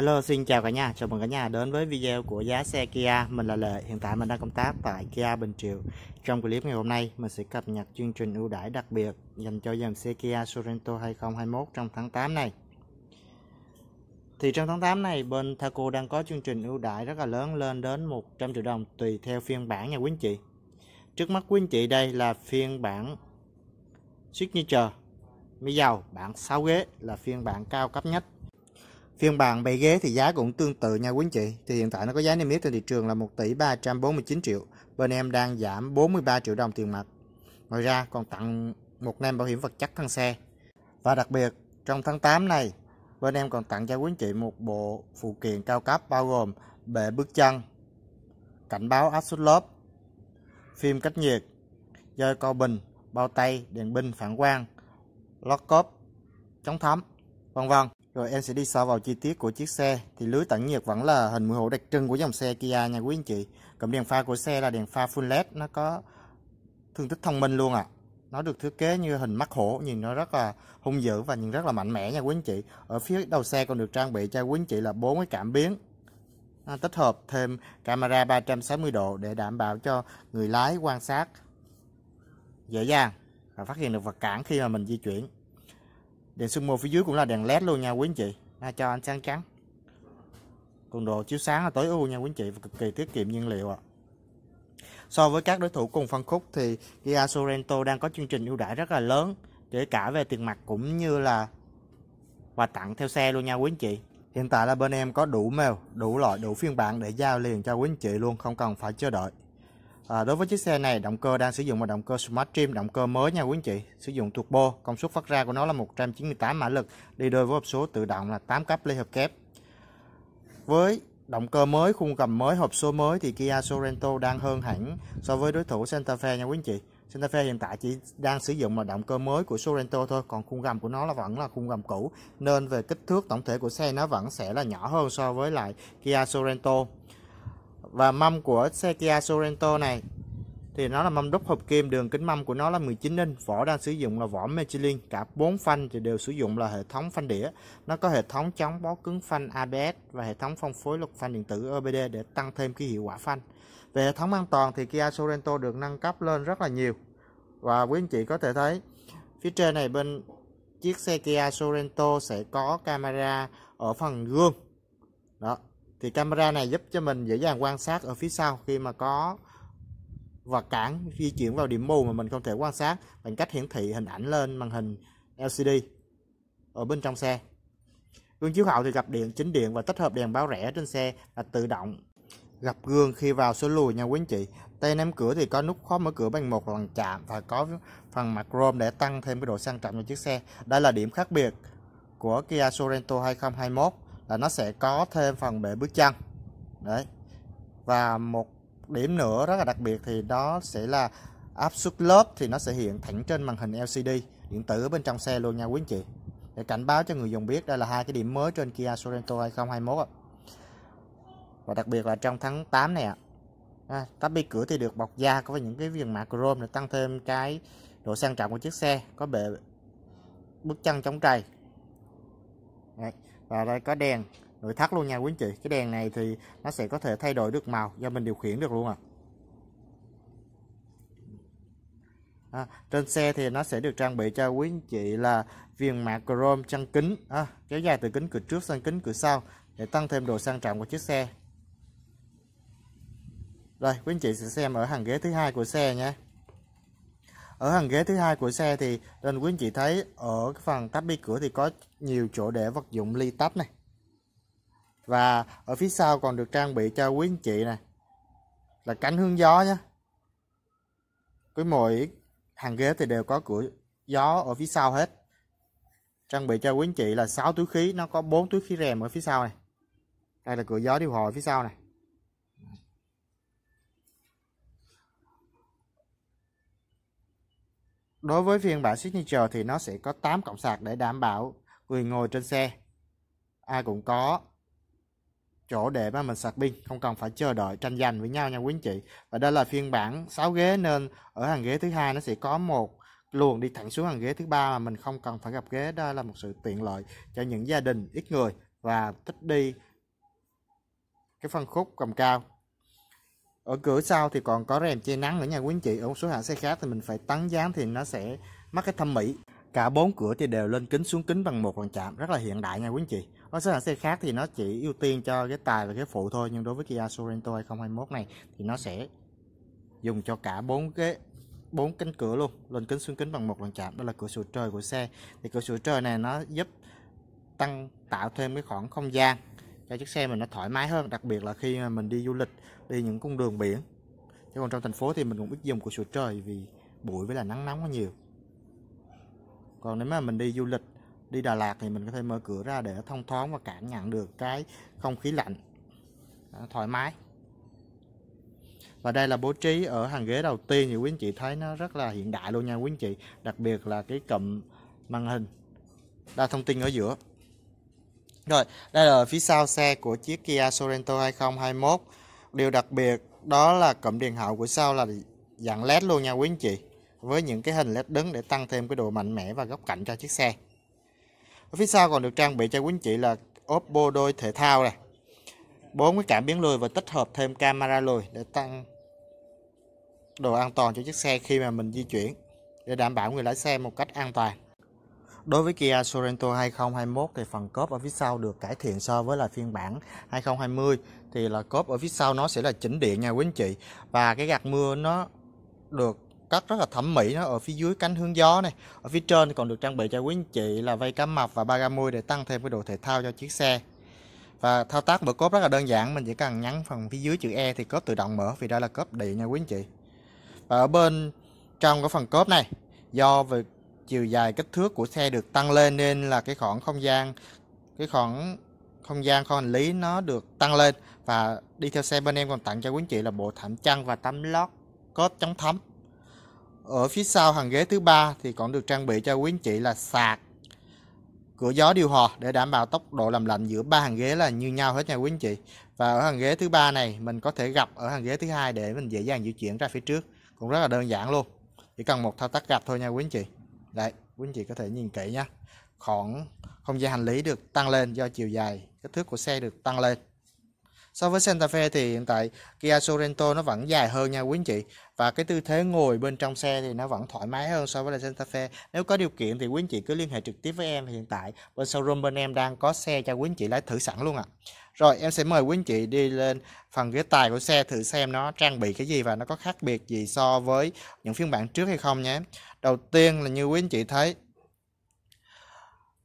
Hello xin chào cả nhà, chào mừng cả nhà đến với video của giá xe Kia Mình là Lệ, hiện tại mình đang công tác tại Kia Bình Triệu Trong clip ngày hôm nay mình sẽ cập nhật chương trình ưu đãi đặc biệt dành cho dòng xe Kia Sorento 2021 trong tháng 8 này Thì trong tháng 8 này bên Thaco đang có chương trình ưu đãi rất là lớn lên đến 100 triệu đồng tùy theo phiên bản nha quý anh chị Trước mắt quý anh chị đây là phiên bản Signature Mỹ dầu bản 6 ghế là phiên bản cao cấp nhất Phiên bản 7 ghế thì giá cũng tương tự nha quý anh chị. Thì hiện tại nó có giá niêm yết trên thị trường là 1 tỷ 349 triệu. Bên em đang giảm 43 triệu đồng tiền mặt. Ngoài ra còn tặng một nem bảo hiểm vật chất thân xe. Và đặc biệt trong tháng 8 này bên em còn tặng cho quý anh chị một bộ phụ kiện cao cấp bao gồm bệ bước chân, cảnh báo áp suất lốp, phim cách nhiệt, dây co bình, bao tay, đèn pin phản quang, lock cốp, chống thấm, vân vân. Rồi em sẽ đi sâu vào chi tiết của chiếc xe. Thì lưới tản nhiệt vẫn là hình mũi hổ đặc trưng của dòng xe Kia nha quý anh chị. Cụm đèn pha của xe là đèn pha full LED, nó có thương tích thông minh luôn ạ. À. Nó được thiết kế như hình mắt hổ, nhìn nó rất là hung dữ và nhìn rất là mạnh mẽ nha quý anh chị. Ở phía đầu xe còn được trang bị cho quý anh chị là bốn cái cảm biến à, tích hợp thêm camera 360 độ để đảm bảo cho người lái quan sát dễ dàng và phát hiện được vật cản khi mà mình di chuyển đèn sumo phía dưới cũng là đèn led luôn nha quý anh chị à, cho ánh sáng trắng cường độ chiếu sáng là tối ưu nha quý anh chị và cực kỳ tiết kiệm nhiên liệu ạ à. so với các đối thủ cùng phân khúc thì Kia Sorento đang có chương trình ưu đãi rất là lớn kể cả về tiền mặt cũng như là quà tặng theo xe luôn nha quý anh chị hiện tại là bên em có đủ mail đủ loại đủ phiên bản để giao liền cho quý anh chị luôn không cần phải chờ đợi À, đối với chiếc xe này, động cơ đang sử dụng một động cơ Smart Trim, động cơ mới nha quý anh chị, sử dụng turbo, công suất phát ra của nó là 198 mã lực, đi đôi với hộp số tự động là 8 cấp ly hợp kép. Với động cơ mới, khung gầm mới, hộp số mới thì Kia Sorento đang hơn hẳn so với đối thủ Santa Fe nha quý anh chị. Santa Fe hiện tại chỉ đang sử dụng một động cơ mới của Sorento thôi, còn khung gầm của nó là vẫn là khung gầm cũ nên về kích thước tổng thể của xe nó vẫn sẽ là nhỏ hơn so với lại Kia Sorento và mâm của xe Kia Sorento này thì nó là mâm đúc hộp kim đường kính mâm của nó là 19 inch vỏ đang sử dụng là vỏ Michelin cả 4 phanh thì đều sử dụng là hệ thống phanh đĩa nó có hệ thống chống bó cứng phanh ABS và hệ thống phân phối lực phanh điện tử OBD để tăng thêm cái hiệu quả phanh về hệ thống an toàn thì Kia Sorento được nâng cấp lên rất là nhiều và quý anh chị có thể thấy phía trên này bên chiếc xe Kia Sorento sẽ có camera ở phần gương đó thì camera này giúp cho mình dễ dàng quan sát ở phía sau khi mà có vật cản di chuyển vào điểm mù mà mình không thể quan sát bằng cách hiển thị hình ảnh lên màn hình LCD ở bên trong xe. Gương chiếu hậu thì gặp điện chính điện và tích hợp đèn báo rẽ trên xe là tự động gặp gương khi vào số lùi nha quý anh chị. Tay nắm cửa thì có nút khóa mở cửa bằng một lần chạm và có phần mặt chrome để tăng thêm cái độ sang trọng cho chiếc xe. Đây là điểm khác biệt của Kia Sorento 2021 là nó sẽ có thêm phần bệ bước chân đấy và một điểm nữa rất là đặc biệt thì đó sẽ là áp suất lớp thì nó sẽ hiện thẳng trên màn hình LCD điện tử ở bên trong xe luôn nha quý anh chị để cảnh báo cho người dùng biết đây là hai cái điểm mới trên Kia Sorento 2021 và đặc biệt là trong tháng 8 này ạ à, tắp bi cửa thì được bọc da có những cái viền mạ chrome để tăng thêm cái độ sang trọng của chiếc xe có bệ bước chân chống trầy Đấy và đây có đèn nội thất luôn nha quý anh chị cái đèn này thì nó sẽ có thể thay đổi được màu do mình điều khiển được luôn à À, trên xe thì nó sẽ được trang bị cho quý anh chị là viền mạ chrome chân kính à, kéo dài từ kính cửa trước sang kính cửa sau để tăng thêm độ sang trọng của chiếc xe. Rồi quý anh chị sẽ xem ở hàng ghế thứ hai của xe nhé ở hàng ghế thứ hai của xe thì đoàn quý anh chị thấy ở phần tắp bi cửa thì có nhiều chỗ để vật dụng ly tách này và ở phía sau còn được trang bị cho quý anh chị này là cánh hướng gió nhé Cái mỗi hàng ghế thì đều có cửa gió ở phía sau hết trang bị cho quý anh chị là 6 túi khí nó có 4 túi khí rèm ở phía sau này đây là cửa gió điều hòa ở phía sau này Đối với phiên bản Signature thì nó sẽ có 8 cọng sạc để đảm bảo người ngồi trên xe ai cũng có chỗ để mà mình sạc pin không cần phải chờ đợi tranh giành với nhau nha quý anh chị và đây là phiên bản 6 ghế nên ở hàng ghế thứ hai nó sẽ có một luồng đi thẳng xuống hàng ghế thứ ba mà mình không cần phải gặp ghế đó là một sự tiện lợi cho những gia đình ít người và thích đi cái phân khúc cầm cao ở cửa sau thì còn có rèm che nắng nữa nha quý anh chị ở một số hãng xe khác thì mình phải tắn dán thì nó sẽ mất cái thẩm mỹ cả bốn cửa thì đều lên kính xuống kính bằng một lần chạm rất là hiện đại nha quý anh chị ở số hãng xe khác thì nó chỉ ưu tiên cho cái tài và cái phụ thôi nhưng đối với Kia Sorento 2021 này thì nó sẽ dùng cho cả bốn cái bốn cánh cửa luôn lên kính xuống kính bằng một lần chạm đó là cửa sổ trời của xe thì cửa sổ trời này nó giúp tăng tạo thêm cái khoảng không gian cho chiếc xe mình nó thoải mái hơn đặc biệt là khi mà mình đi du lịch đi những cung đường biển chứ còn trong thành phố thì mình cũng ít dùng của sổ trời vì bụi với là nắng nóng quá nhiều còn nếu mà mình đi du lịch đi Đà Lạt thì mình có thể mở cửa ra để thông thoáng và cảm nhận được cái không khí lạnh à, thoải mái và đây là bố trí ở hàng ghế đầu tiên thì quý anh chị thấy nó rất là hiện đại luôn nha quý anh chị đặc biệt là cái cụm màn hình đa thông tin ở giữa rồi, đây là phía sau xe của chiếc Kia Sorento 2021. Điều đặc biệt đó là cụm đèn hậu của sau là dạng LED luôn nha quý anh chị. Với những cái hình LED đứng để tăng thêm cái độ mạnh mẽ và góc cạnh cho chiếc xe. Ở phía sau còn được trang bị cho quý anh chị là ốp bô đôi thể thao này. Bốn cái cảm biến lùi và tích hợp thêm camera lùi để tăng độ an toàn cho chiếc xe khi mà mình di chuyển để đảm bảo người lái xe một cách an toàn. Đối với Kia Sorento 2021 thì phần cốp ở phía sau được cải thiện so với là phiên bản 2020 thì là cốp ở phía sau nó sẽ là chỉnh điện nha quý anh chị và cái gạt mưa nó được cắt rất là thẩm mỹ nó ở phía dưới cánh hướng gió này ở phía trên thì còn được trang bị cho quý anh chị là vây cá mập và ba ga mui để tăng thêm cái độ thể thao cho chiếc xe và thao tác mở cốp rất là đơn giản mình chỉ cần nhấn phần phía dưới chữ E thì cốp tự động mở vì đây là cốp điện nha quý anh chị và ở bên trong cái phần cốp này do việc chiều dài kích thước của xe được tăng lên nên là cái khoảng không gian cái khoảng không gian kho hành lý nó được tăng lên và đi theo xe bên em còn tặng cho quý anh chị là bộ thảm chăn và tấm lót cốt chống thấm ở phía sau hàng ghế thứ ba thì còn được trang bị cho quý anh chị là sạc cửa gió điều hòa để đảm bảo tốc độ làm lạnh giữa ba hàng ghế là như nhau hết nha quý anh chị và ở hàng ghế thứ ba này mình có thể gặp ở hàng ghế thứ hai để mình dễ dàng di chuyển ra phía trước cũng rất là đơn giản luôn chỉ cần một thao tác gặp thôi nha quý anh chị đấy quý anh chị có thể nhìn kỹ nhé khoảng không gian hành lý được tăng lên do chiều dài kích thước của xe được tăng lên So với Santa Fe thì hiện tại Kia Sorento nó vẫn dài hơn nha quý anh chị và cái tư thế ngồi bên trong xe thì nó vẫn thoải mái hơn so với là Santa Fe. Nếu có điều kiện thì quý anh chị cứ liên hệ trực tiếp với em hiện tại bên showroom bên em đang có xe cho quý anh chị lái thử sẵn luôn ạ. À. Rồi em sẽ mời quý anh chị đi lên phần ghế tài của xe thử xem nó trang bị cái gì và nó có khác biệt gì so với những phiên bản trước hay không nhé. Đầu tiên là như quý anh chị thấy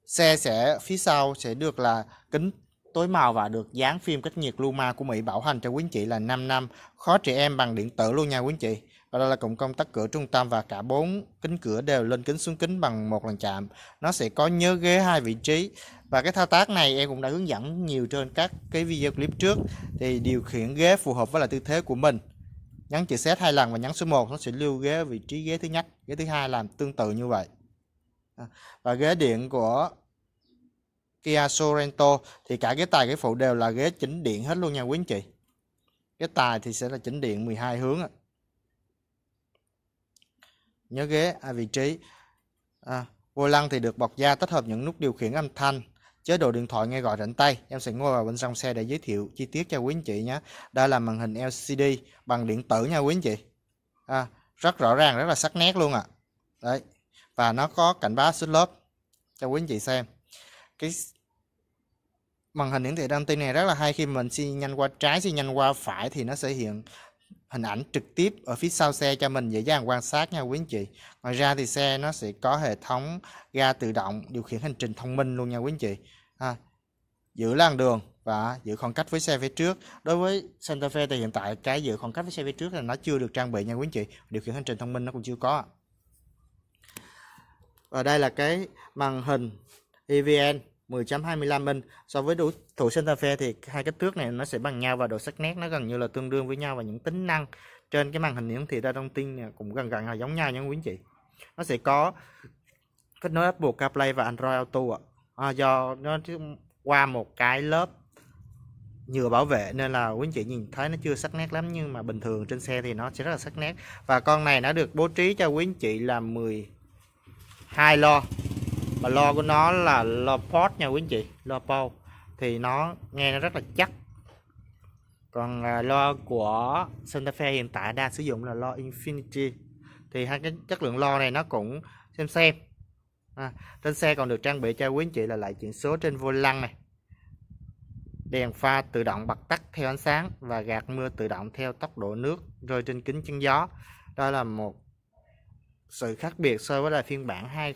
xe sẽ phía sau sẽ được là kính tối màu và được dán phim cách nhiệt Luma của Mỹ bảo hành cho quý anh chị là 5 năm khó trẻ em bằng điện tử luôn nha quý anh chị và đây là cụm công tắc cửa trung tâm và cả bốn kính cửa đều lên kính xuống kính bằng một lần chạm nó sẽ có nhớ ghế hai vị trí và cái thao tác này em cũng đã hướng dẫn nhiều trên các cái video clip trước thì điều khiển ghế phù hợp với là tư thế của mình nhấn chữ set hai lần và nhấn số 1 nó sẽ lưu ghế vị trí ghế thứ nhất ghế thứ hai làm tương tự như vậy à, và ghế điện của Kia Sorento thì cả ghế tài ghế phụ đều là ghế chỉnh điện hết luôn nha quý anh chị ghế tài thì sẽ là chỉnh điện 12 hướng ạ nhớ ghế à, vị trí à, vô lăng thì được bọc da tích hợp những nút điều khiển âm thanh chế độ điện thoại nghe gọi rảnh tay em sẽ ngồi vào bên trong xe để giới thiệu chi tiết cho quý anh chị nhé đây là màn hình LCD bằng điện tử nha quý anh chị à, rất rõ ràng rất là sắc nét luôn ạ à. đấy và nó có cảnh báo xuất lớp cho quý anh chị xem cái màn hình hiển thị đăng tin này rất là hay khi mình xi nhanh qua trái xi nhanh qua phải thì nó sẽ hiện hình ảnh trực tiếp ở phía sau xe cho mình dễ dàng quan sát nha quý anh chị ngoài ra thì xe nó sẽ có hệ thống ga tự động điều khiển hành trình thông minh luôn nha quý anh chị à, giữ làn đường và giữ khoảng cách với xe phía trước đối với Santa Fe thì hiện tại cái giữ khoảng cách với xe phía trước là nó chưa được trang bị nha quý anh chị điều khiển hành trình thông minh nó cũng chưa có và đây là cái màn hình EVN 10.25 inch so với đối thủ Santa Fe thì hai kích thước này nó sẽ bằng nhau và độ sắc nét nó gần như là tương đương với nhau và những tính năng trên cái màn hình hiển thị ra thông tin cũng gần gần là giống nhau nha quý anh chị nó sẽ có kết nối Apple CarPlay và Android Auto ạ à, do nó qua một cái lớp nhựa bảo vệ nên là quý anh chị nhìn thấy nó chưa sắc nét lắm nhưng mà bình thường trên xe thì nó sẽ rất là sắc nét và con này nó được bố trí cho quý anh chị là 12 lo mà lo của nó là lo pot nha quý anh chị lo po thì nó nghe nó rất là chắc còn à, lo của Santa Fe hiện tại đang sử dụng là lo Infinity thì hai cái chất lượng lo này nó cũng xem xem à, trên xe còn được trang bị cho quý anh chị là lại chuyển số trên vô lăng này đèn pha tự động bật tắt theo ánh sáng và gạt mưa tự động theo tốc độ nước rồi trên kính chắn gió đó là một sự khác biệt so với là phiên bản 20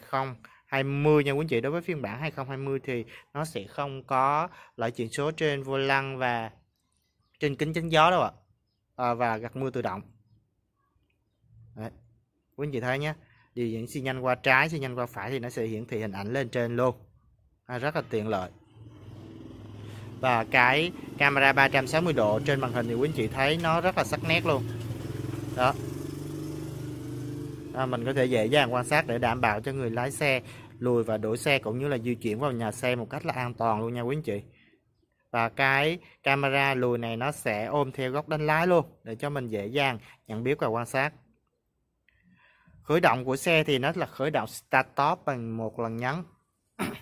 20 nha quý anh chị đối với phiên bản 2020 thì nó sẽ không có loại chuyển số trên vô lăng và trên kính chắn gió đâu ạ à, và gạt mưa tự động Đấy. quý anh chị thấy nhé điều diễn xi nhanh qua trái xi nhanh qua phải thì nó sẽ hiển thị hình ảnh lên trên luôn à, rất là tiện lợi và cái camera 360 độ trên màn hình thì quý anh chị thấy nó rất là sắc nét luôn đó à, mình có thể dễ dàng quan sát để đảm bảo cho người lái xe lùi và đổi xe cũng như là di chuyển vào nhà xe một cách là an toàn luôn nha quý anh chị và cái camera lùi này nó sẽ ôm theo góc đánh lái luôn để cho mình dễ dàng nhận biết và quan sát khởi động của xe thì nó là khởi động start top bằng một lần nhấn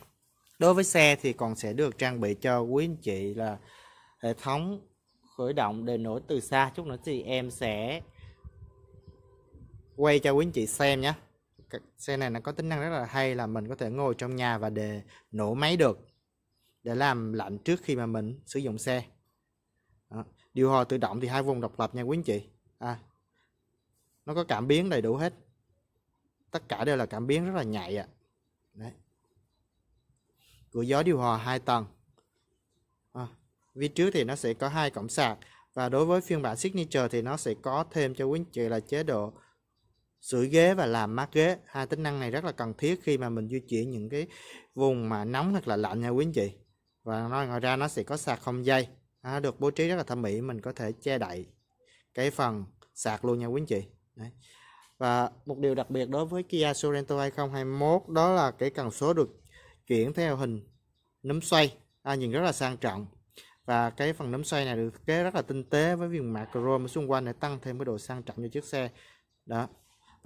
đối với xe thì còn sẽ được trang bị cho quý anh chị là hệ thống khởi động để nổi từ xa chút nữa thì em sẽ quay cho quý anh chị xem nhé xe này nó có tính năng rất là hay là mình có thể ngồi trong nhà và để nổ máy được để làm lạnh trước khi mà mình sử dụng xe Đó. điều hòa tự động thì hai vùng độc lập nha quý anh chị à, nó có cảm biến đầy đủ hết tất cả đều là cảm biến rất là nhạy ạ à. cửa gió điều hòa hai tầng à, phía trước thì nó sẽ có hai cổng sạc và đối với phiên bản signature thì nó sẽ có thêm cho quý anh chị là chế độ sưởi ghế và làm mát ghế hai tính năng này rất là cần thiết khi mà mình di chuyển những cái vùng mà nóng hoặc là lạnh nha quý anh chị và nó ngoài ra nó sẽ có sạc không dây à, được bố trí rất là thẩm mỹ mình có thể che đậy cái phần sạc luôn nha quý anh chị Đấy. và một điều đặc biệt đối với Kia Sorento 2021 đó là cái cần số được chuyển theo hình nấm xoay à, nhìn rất là sang trọng và cái phần nấm xoay này được kế rất là tinh tế với viền mạc chrome xung quanh để tăng thêm cái độ sang trọng cho chiếc xe đó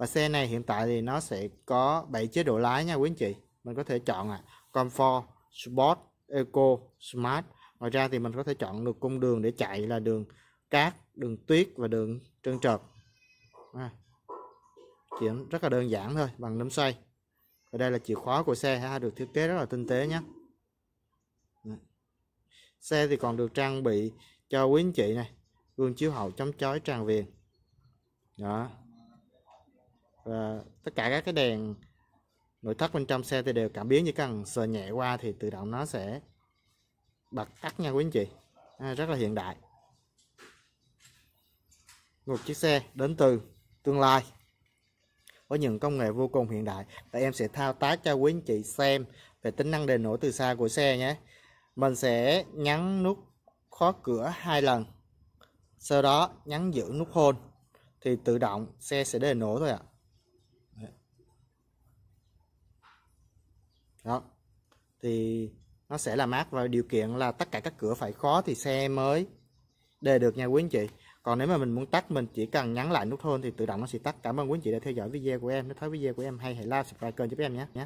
và xe này hiện tại thì nó sẽ có 7 chế độ lái nha quý anh chị mình có thể chọn à, Comfort, Sport, Eco, Smart ngoài ra thì mình có thể chọn được cung đường để chạy là đường cát, đường tuyết và đường trơn trượt à. chuyển rất là đơn giản thôi bằng nấm xoay và đây là chìa khóa của xe ha được thiết kế rất là tinh tế nhé xe thì còn được trang bị cho quý anh chị này gương chiếu hậu chống chói tràn viền đó và tất cả các cái đèn nội thất bên trong xe thì đều cảm biến chỉ cần sờ nhẹ qua thì tự động nó sẽ bật tắt nha quý anh chị à, rất là hiện đại một chiếc xe đến từ tương lai với những công nghệ vô cùng hiện đại và em sẽ thao tác cho quý anh chị xem về tính năng đèn nổ từ xa của xe nhé mình sẽ nhấn nút khóa cửa hai lần sau đó nhấn giữ nút hôn thì tự động xe sẽ đèn nổ thôi ạ à. đó thì nó sẽ là mát và điều kiện là tất cả các cửa phải khóa thì xe mới đề được nha quý anh chị còn nếu mà mình muốn tắt mình chỉ cần nhắn lại nút thôi thì tự động nó sẽ tắt cảm ơn quý anh chị đã theo dõi video của em nếu thấy video của em hay hãy like subscribe kênh giúp em nhé